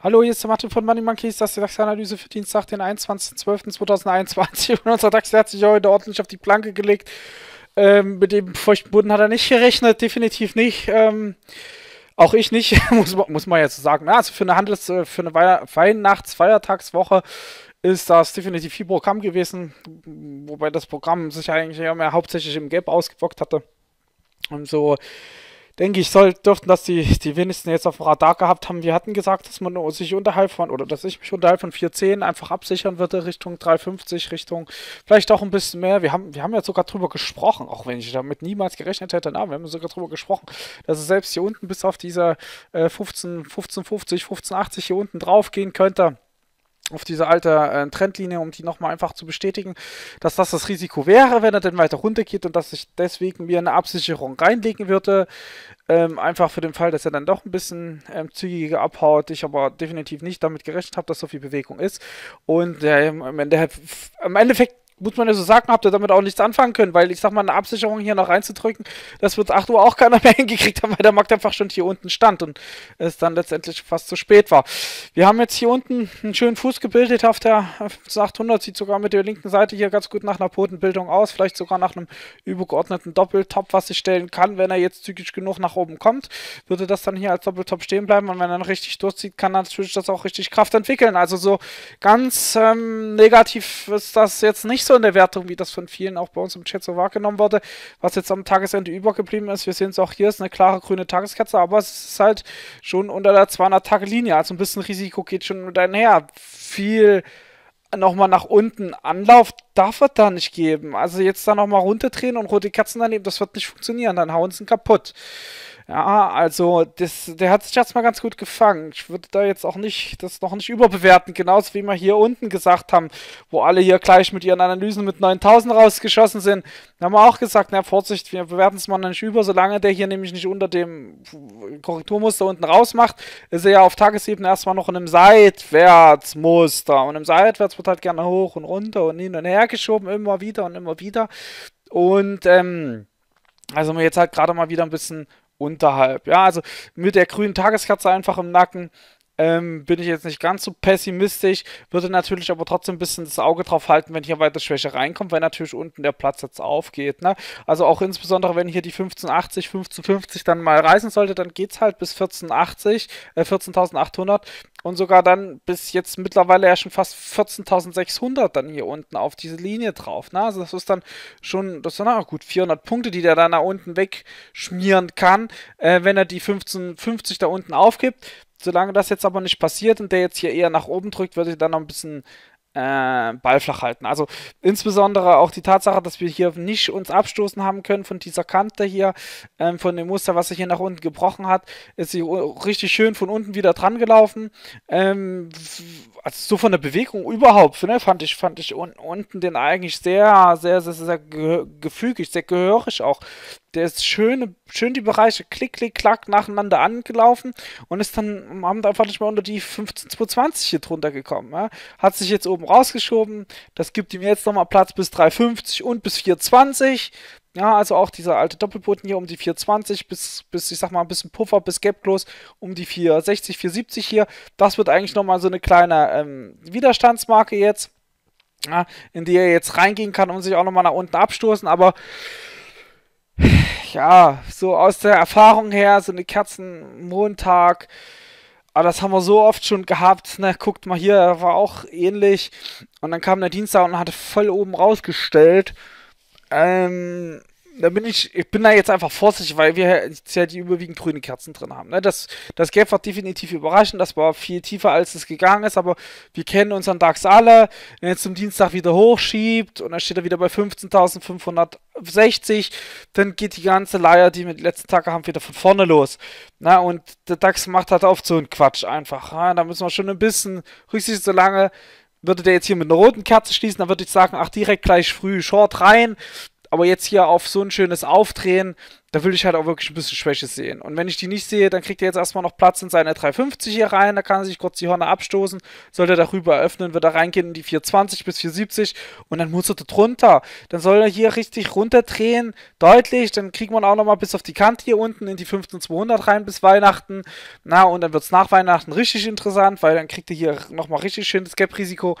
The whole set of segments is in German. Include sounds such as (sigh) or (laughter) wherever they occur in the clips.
Hallo, hier ist der Martin von Money Monkeys, das ist die DAX-Analyse für Dienstag, den 21.12.2021. (laughs) Und unser DAX hat sich heute ordentlich auf die Planke gelegt. Ähm, mit dem feuchten Boden hat er nicht gerechnet, definitiv nicht. Ähm, auch ich nicht, muss, (laughs) muss, man jetzt sagen. Also für eine Handels-, äh, für eine Wei Weihnachtsfeiertagswoche ist das definitiv viel Programm gewesen, wobei das Programm sich eigentlich eher mehr hauptsächlich im Gelb ausgebockt hatte. Und so denke ich, soll, dürften das die, die wenigsten jetzt auf dem Radar gehabt haben. Wir hatten gesagt, dass man sich unterhalb von, oder dass ich mich unterhalb von 4.10 einfach absichern würde, Richtung 3.50, Richtung vielleicht auch ein bisschen mehr. Wir haben, wir haben ja sogar drüber gesprochen, auch wenn ich damit niemals gerechnet hätte. Na, wir haben sogar drüber gesprochen, dass es selbst hier unten bis auf dieser äh, 15, 15.50, 15.80 hier unten drauf gehen könnte auf diese alte äh, Trendlinie, um die nochmal einfach zu bestätigen, dass das das Risiko wäre, wenn er denn weiter runtergeht und dass ich deswegen mir eine Absicherung reinlegen würde. Ähm, einfach für den Fall, dass er dann doch ein bisschen ähm, zügiger abhaut. Ich aber definitiv nicht damit gerechnet habe, dass so viel Bewegung ist. Und äh, im, Ende, im Endeffekt muss man ja so sagen, habt ihr damit auch nichts anfangen können, weil ich sag mal, eine Absicherung hier noch reinzudrücken, das wird 8 Uhr auch keiner (laughs) mehr hingekriegt haben, weil der Markt einfach schon hier unten stand und es dann letztendlich fast zu spät war. Wir haben jetzt hier unten einen schönen Fuß gebildet auf der 800, sieht sogar mit der linken Seite hier ganz gut nach einer Potenbildung aus, vielleicht sogar nach einem übergeordneten Doppeltop, was ich stellen kann, wenn er jetzt zügig genug nach oben kommt, würde das dann hier als Doppeltop stehen bleiben und wenn er dann richtig durchzieht, kann natürlich das auch richtig Kraft entwickeln. Also so ganz ähm, negativ ist das jetzt nicht so in der Wertung, wie das von vielen auch bei uns im Chat so wahrgenommen wurde, was jetzt am Tagesende übergeblieben ist. Wir sehen es auch hier, ist eine klare grüne Tageskerze, aber es ist halt schon unter der 200-Tage-Linie, also ein bisschen Risiko geht schon mit einher. Viel nochmal nach unten. Anlauf darf es da nicht geben. Also jetzt da nochmal runterdrehen und rote Kerzen daneben, das wird nicht funktionieren. Dann hauen sie ihn kaputt. Ja, also das, der hat sich jetzt mal ganz gut gefangen. Ich würde da jetzt auch nicht das noch nicht überbewerten, genauso wie wir hier unten gesagt haben, wo alle hier gleich mit ihren Analysen mit 9000 rausgeschossen sind. Da haben wir auch gesagt, na Vorsicht, wir bewerten es mal nicht über, solange der hier nämlich nicht unter dem Korrekturmuster unten rausmacht, ist er ja auf Tagesebene erstmal noch in einem Seitwärtsmuster. Und im Seitwärts wird halt gerne hoch und runter und hin und her geschoben, immer wieder und immer wieder. Und ähm, also wir jetzt halt gerade mal wieder ein bisschen unterhalb. Ja, also mit der grünen Tageskerze einfach im Nacken ähm, bin ich jetzt nicht ganz so pessimistisch, würde natürlich aber trotzdem ein bisschen das Auge drauf halten, wenn hier weiter Schwäche reinkommt, weil natürlich unten der Platz jetzt aufgeht. Ne? Also auch insbesondere, wenn hier die 1580, 1550 dann mal reißen sollte, dann geht es halt bis 1480, äh, 14.800 und sogar dann bis jetzt mittlerweile ja schon fast 14.600 dann hier unten auf diese Linie drauf. Ne? Also das ist dann schon, das sind auch gut 400 Punkte, die der da nach unten wegschmieren kann, äh, wenn er die 1550 da unten aufgibt Solange das jetzt aber nicht passiert und der jetzt hier eher nach oben drückt, würde ich dann noch ein bisschen äh, Ball flach halten. Also insbesondere auch die Tatsache, dass wir hier nicht uns abstoßen haben können von dieser Kante hier, ähm, von dem Muster, was sich hier nach unten gebrochen hat, ist sie richtig schön von unten wieder dran gelaufen. Ähm, also so von der Bewegung überhaupt, ne, fand ich, fand ich un unten den eigentlich sehr, sehr, sehr, sehr ge gefügig, sehr gehörig auch. Der ist schön, schön die Bereiche klick, klick, klack nacheinander angelaufen und ist dann, am Abend einfach nicht mal unter die 15, 20 hier drunter gekommen. Ne? Hat sich jetzt oben rausgeschoben. Das gibt ihm jetzt nochmal Platz bis 3,50 und bis 4,20. Ja, also auch dieser alte Doppelboden hier um die 4,20 bis, bis, ich sag mal, ein bisschen Puffer bis Gap Close um die 4,60, 4,70 hier. Das wird eigentlich nochmal so eine kleine ähm, Widerstandsmarke jetzt, ja, in die er jetzt reingehen kann und sich auch nochmal nach unten abstoßen. Aber ja, so aus der Erfahrung her, so eine Kerzenmontag. Montag aber ah, das haben wir so oft schon gehabt. Ne? Guckt mal hier, er war auch ähnlich. Und dann kam der Dienstag und hat voll oben rausgestellt. Ähm, da bin ich, ich bin da jetzt einfach vorsichtig, weil wir jetzt ja die überwiegend grüne Kerzen drin haben. Ne? Das, das Gap war definitiv überraschend, das war viel tiefer, als es gegangen ist, aber wir kennen unseren DAX alle. Wenn er jetzt zum Dienstag wieder hochschiebt und dann steht er wieder bei 15.560, dann geht die ganze Leier, die wir die letzten Tage haben, wieder von vorne los. Na, ne? und der DAX macht halt oft so einen Quatsch einfach. Ne? Da müssen wir schon ein bisschen Rücksicht, lange. würde der jetzt hier mit einer roten Kerze schließen, dann würde ich sagen, ach, direkt gleich früh Short rein. Aber jetzt hier auf so ein schönes Aufdrehen, da will ich halt auch wirklich ein bisschen Schwäche sehen. Und wenn ich die nicht sehe, dann kriegt er jetzt erstmal noch Platz in seine 350 hier rein. Da kann er sich kurz die Hörner abstoßen. Sollte er darüber öffnen, wird er reingehen in die 420 bis 470 und dann muss er da drunter. Dann soll er hier richtig runterdrehen, deutlich. Dann kriegt man auch nochmal bis auf die Kante hier unten in die 15200 rein bis Weihnachten. Na, und dann wird es nach Weihnachten richtig interessant, weil dann kriegt er hier nochmal richtig schönes Gap-Risiko.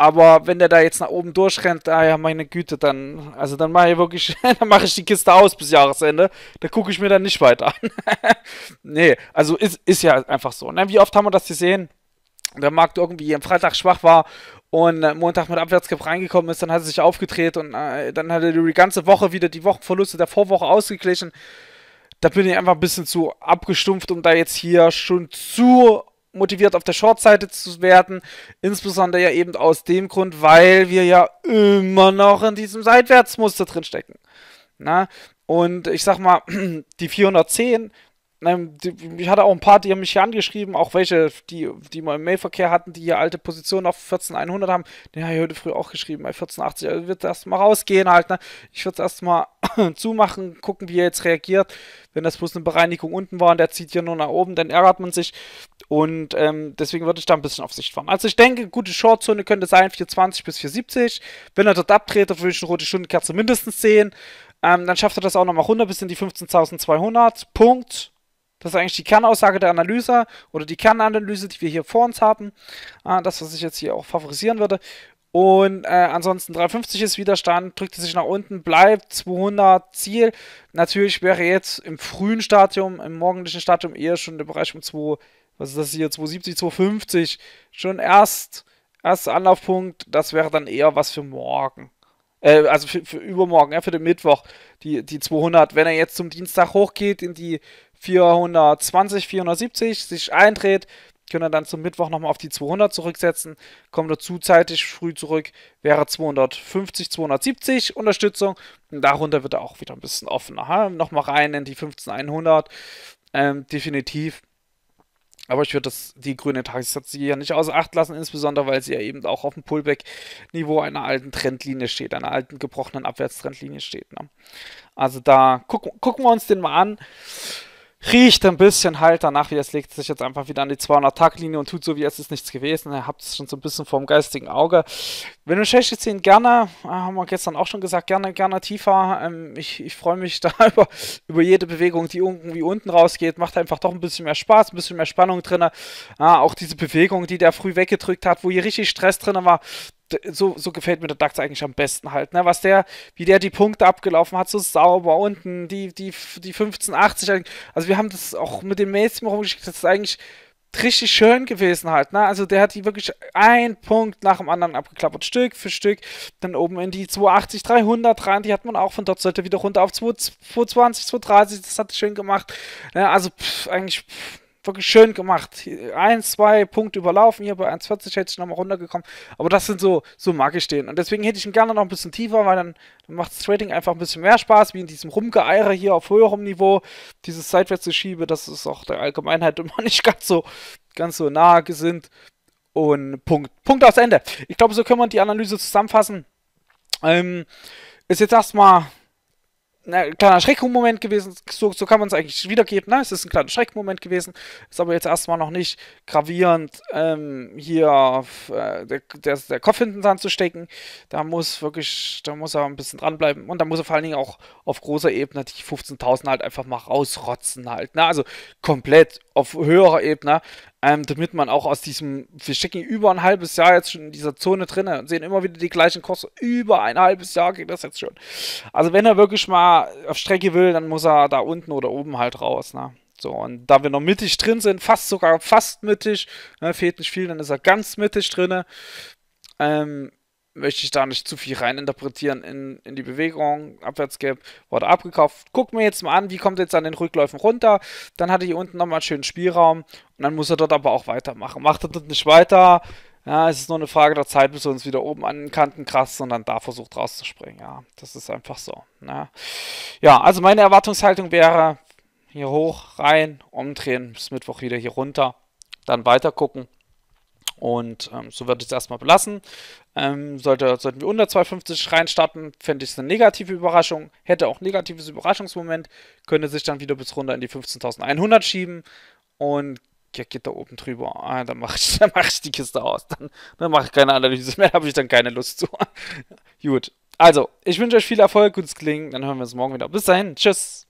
Aber wenn der da jetzt nach oben durchrennt, ah ja, meine Güte, dann, also dann mache ich wirklich, (laughs) dann mache ich die Kiste aus bis Jahresende. Da gucke ich mir dann nicht weiter an. (laughs) nee, also ist, ist ja einfach so. Ne? Wie oft haben wir das gesehen? Der Markt irgendwie am Freitag schwach war und äh, Montag mit Abwärtskap reingekommen ist, dann hat er sich aufgedreht und äh, dann hat er die ganze Woche wieder die Wochenverluste der Vorwoche ausgeglichen. Da bin ich einfach ein bisschen zu abgestumpft, um da jetzt hier schon zu motiviert, auf der Short-Seite zu werden. Insbesondere ja eben aus dem Grund, weil wir ja immer noch in diesem Seitwärtsmuster drinstecken. Na? Und ich sag mal, (clears throat) die 410 ich hatte auch ein paar, die haben mich hier angeschrieben, auch welche, die, die mal im Mailverkehr hatten, die hier alte Positionen auf 14100 haben. Den habe ich heute früh auch geschrieben, bei 1480. Also wird erstmal rausgehen halt, ne? Ich würde es erstmal (coughs) zumachen, gucken, wie er jetzt reagiert. Wenn das bloß eine Bereinigung unten war und der zieht hier nur nach oben, dann ärgert man sich. Und ähm, deswegen würde ich da ein bisschen auf Sicht fahren. Also ich denke, gute Shortzone könnte sein, 420 bis 470. Wenn er dort abdreht, dann würde ich eine rote Stundenkerze mindestens sehen. Ähm, dann schafft er das auch nochmal runter bis in die 15.200. Punkt. Das ist eigentlich die Kernaussage der Analyse oder die Kernanalyse, die wir hier vor uns haben. Ah, das, was ich jetzt hier auch favorisieren würde. Und äh, ansonsten 350 ist Widerstand, drückt sich nach unten, bleibt 200 Ziel. Natürlich wäre jetzt im frühen Stadium, im morgendlichen Stadium eher schon der Bereich um 2, was ist das hier, 270, 250. Schon erst, erst Anlaufpunkt, das wäre dann eher was für morgen. Äh, also für, für übermorgen, ja, für den Mittwoch, die, die 200. Wenn er jetzt zum Dienstag hochgeht in die 420, 470 sich eintritt, können wir dann zum Mittwoch nochmal auf die 200 zurücksetzen. kommt dazu zeitig früh zurück, wäre 250, 270 Unterstützung. Und darunter wird er auch wieder ein bisschen offener. Ha? Nochmal rein in die 15100. Ähm, definitiv. Aber ich würde das, die grüne Tagessatz hier nicht außer Acht lassen, insbesondere weil sie ja eben auch auf dem Pullback-Niveau einer alten Trendlinie steht, einer alten gebrochenen Abwärtstrendlinie steht. Ne? Also da gucken, gucken wir uns den mal an. Riecht ein bisschen halt danach, wie es legt sich jetzt einfach wieder an die 200-Tag-Linie und tut so, wie es ist nichts gewesen. Ihr habt es schon so ein bisschen vorm geistigen Auge. Wenn du Sheshit ziehen, gerne, äh, haben wir gestern auch schon gesagt, gerne, gerne tiefer. Ähm, ich ich freue mich (laughs) da über, über jede Bewegung, die irgendwie unten rausgeht. Macht einfach doch ein bisschen mehr Spaß, ein bisschen mehr Spannung drin. Ja, ah, auch diese Bewegung, die der früh weggedrückt hat, wo hier richtig Stress drin war, so, so gefällt mir der DAX eigentlich am besten halt, ne? Was der, wie der die Punkte abgelaufen hat, so sauber unten, die, die, die 1580, also wir haben das auch mit dem Mäßigen rumgeschickt, das ist eigentlich richtig schön gewesen halt, ne? Also der hat die wirklich ein Punkt nach dem anderen abgeklappert, Stück für Stück, dann oben in die 280, 300 rein, die hat man auch von dort sollte wieder runter auf 220, 230, das hat schön gemacht, ne? Also pff, eigentlich pff, wirklich schön gemacht. Ein, zwei Punkte überlaufen, hier bei 1,40 hätte ich nochmal runtergekommen. Aber das sind so, so mag ich den. Und deswegen hätte ich ihn gerne noch ein bisschen tiefer, weil dann, dann macht das Trading einfach ein bisschen mehr Spaß, wie in diesem Rumgeeire hier auf höherem Niveau. Dieses seitwärts zu schiebe, das ist auch der Allgemeinheit (laughs) immer nicht ganz so, ganz so nahe gesinnt. Und Punkt. Punkt aus Ende. Ich glaube, so können wir die Analyse zusammenfassen. Ähm, ist jetzt erstmal ein kleiner Schreckmoment gewesen, so, so kann man es eigentlich wiedergeben, ne? es ist ein kleiner Schreckmoment gewesen, ist aber jetzt erstmal noch nicht gravierend ähm, hier auf, äh, der, der, der, Kopf hinten dran zu stecken, da muss wirklich, da muss er ein bisschen dranbleiben und da muss er vor allen Dingen auch auf großer Ebene die 15.000 halt einfach mal rausrotzen halt, ne? also komplett auf höherer Ebene, ähm, damit man auch aus diesem, wir stecken über ein halbes Jahr jetzt schon in dieser Zone drin und äh, sehen immer wieder die gleichen Kurse. Über ein halbes Jahr geht das jetzt schon. Also wenn er wirklich mal auf Strecke will, dann muss er da unten oder oben halt raus. Ne? So, und da wir noch mittig drin sind, fast sogar fast mittig, ne, fehlt nicht viel, dann ist er ganz mittig drin. Ähm, möchte ich da nicht zu viel reininterpretieren in, in die Bewegung. Abwärtsgap wurde abgekauft. Guck mir jetzt mal an, wie kommt jetzt an den Rückläufen runter. Dann hat er hier unten nochmal einen schönen Spielraum und dann muss er dort aber auch weitermachen. Macht er dort nicht weiter, ja, es ist nur eine Frage der Zeit, bis er uns wieder oben an den Kanten kratzen und dann da versucht rauszuspringen. Ja, das ist einfach so. Ne? Ja, also meine Erwartungshaltung wäre, hier hoch, rein, umdrehen, bis Mittwoch wieder hier runter, dann weiter gucken. Und ähm, so wird es erstmal belassen. Ähm, sollte, sollten wir unter 2,50 reinstarten, fände ich es eine negative Überraschung. Hätte auch negatives Überraschungsmoment, könnte sich dann wieder bis runter in die 15.100 schieben und ja, geht da oben drüber. Ah, dann mache ich, (laughs) mach ich die Kiste aus. Dann, dann mache ich keine Analyse mehr, (laughs) habe ich dann keine Lust zu. (laughs) Gut. Also, ich wünsche euch viel Erfolg, gutes Klingen. Dann hören wir uns morgen wieder. Bis dahin. Tschüss.